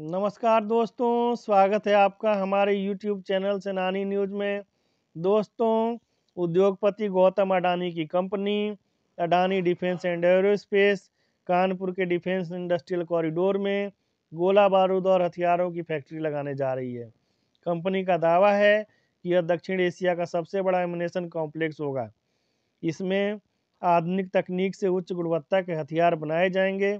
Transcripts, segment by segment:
नमस्कार दोस्तों स्वागत है आपका हमारे यूट्यूब चैनल सेनानी न्यूज़ में दोस्तों उद्योगपति गौतम अडानी की company Adani defence and aerospace Kanpur के डिफेंस इंडस्ट्रियल कॉरिडोर में गोला बारूद और हथियारों की फैक्ट्री लगाने जा रही है कंपनी का दावा है कि यह दक्षिण एशिया का सबसे बड़ा एमिनेशन कॉम्प्लेक्स होगा इसमें आधुनिक तकनीक से उच्च गुणवत्ता के हथियार बनाए जाएंगे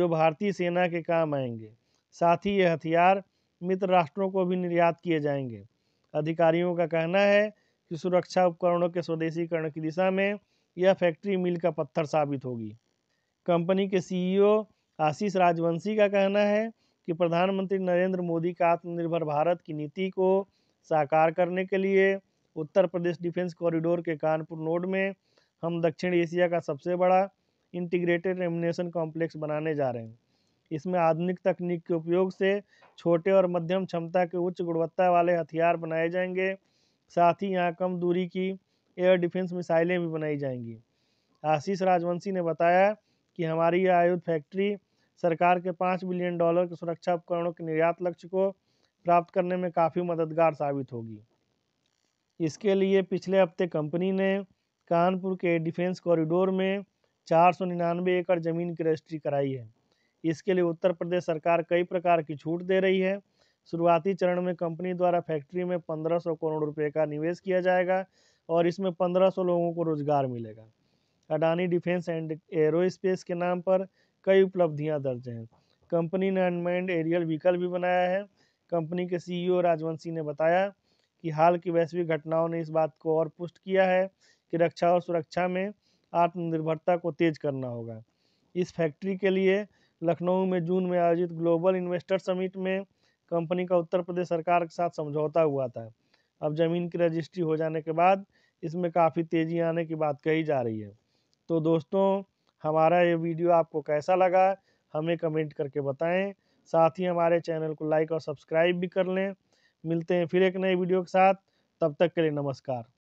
जो भारतीय सेना के काम आएंगे साथ ही ये हथियार मित्र राष्ट्रों को भी निर्यात किए जाएंगे अधिकारियों का कहना है कि सुरक्षा उपकरणों के स्वदेशीकरण की दिशा में यह फैक्ट्री मिल का पत्थर साबित होगी कंपनी के सीईओ आशीष राजवंशी का कहना है कि प्रधानमंत्री नरेंद्र मोदी का आत्मनिर्भर भारत की नीति को साकार करने के लिए उत्तर प्रदेश डिफेंस कॉरिडोर के कानपुर नोड में हम दक्षिण एशिया का सबसे बड़ा इंटीग्रेटेड एमिनेशन कॉम्प्लेक्स बनाने जा रहे हैं इसमें आधुनिक तकनीक के उपयोग से छोटे और मध्यम क्षमता के उच्च गुणवत्ता वाले हथियार बनाए जाएंगे साथ ही यहाँ कम दूरी की एयर डिफेंस मिसाइलें भी बनाई जाएंगी आशीष राजवंशी ने बताया कि हमारी यह आयुध फैक्ट्री सरकार के पाँच बिलियन डॉलर के सुरक्षा उपकरणों के निर्यात लक्ष्य को प्राप्त करने में काफ़ी मददगार साबित होगी इसके लिए पिछले हफ्ते कंपनी ने कानपुर के डिफेंस कॉरिडोर में चार सौ निन्यानवे एकड़ ज़मीन की रजिस्ट्री कराई है इसके लिए उत्तर प्रदेश सरकार कई प्रकार की छूट दे रही है शुरुआती चरण में कंपनी द्वारा फैक्ट्री में 1500 करोड़ रुपए का निवेश किया जाएगा और इसमें 1500 लोगों को रोजगार मिलेगा अडानी डिफेंस एंड एरोस्पेस के नाम पर कई उपलब्धियां दर्ज हैं कंपनी ने अनमेंड एरियल व्हीकल भी बनाया है कंपनी के सीईओ राजवंशी ने बताया कि हाल की वैश्विक घटनाओं ने इस बात को और पुष्ट किया है कि रक्षा और सुरक्षा में आत्मनिर्भरता को तेज करना होगा इस फैक्ट्री के लिए लखनऊ में जून में आयोजित ग्लोबल इन्वेस्टर समिट में कंपनी का उत्तर प्रदेश सरकार के साथ समझौता हुआ था अब ज़मीन की रजिस्ट्री हो जाने के बाद इसमें काफ़ी तेज़ी आने की बात कही जा रही है तो दोस्तों हमारा ये वीडियो आपको कैसा लगा हमें कमेंट करके बताएं साथ ही हमारे चैनल को लाइक और सब्सक्राइब भी कर लें मिलते हैं फिर एक नए वीडियो के साथ तब तक के लिए नमस्कार